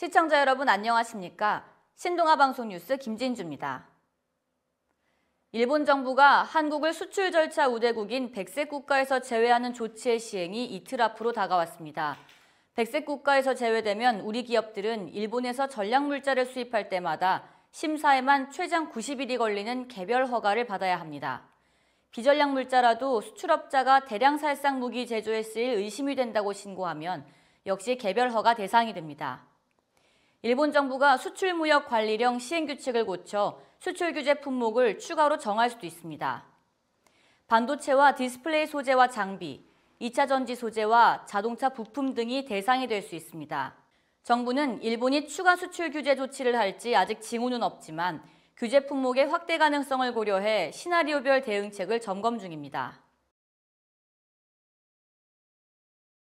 시청자 여러분 안녕하십니까? 신동아 방송 뉴스 김진주입니다. 일본 정부가 한국을 수출 절차 우대국인 백색 국가에서 제외하는 조치의 시행이 이틀 앞으로 다가왔습니다. 백색 국가에서 제외되면 우리 기업들은 일본에서 전략 물자를 수입할 때마다 심사에만 최장 90일이 걸리는 개별 허가를 받아야 합니다. 비전략 물자라도 수출업자가 대량 살상 무기 제조에 쓰일 의심이 된다고 신고하면 역시 개별 허가 대상이 됩니다. 일본 정부가 수출무역관리령 시행규칙을 고쳐 수출 규제 품목을 추가로 정할 수도 있습니다. 반도체와 디스플레이 소재와 장비, 2차 전지 소재와 자동차 부품 등이 대상이 될 수 있습니다. 정부는 일본이 추가 수출 규제 조치를 할지 아직 징후는 없지만 규제 품목의 확대 가능성을 고려해 시나리오별 대응책을 점검 중입니다.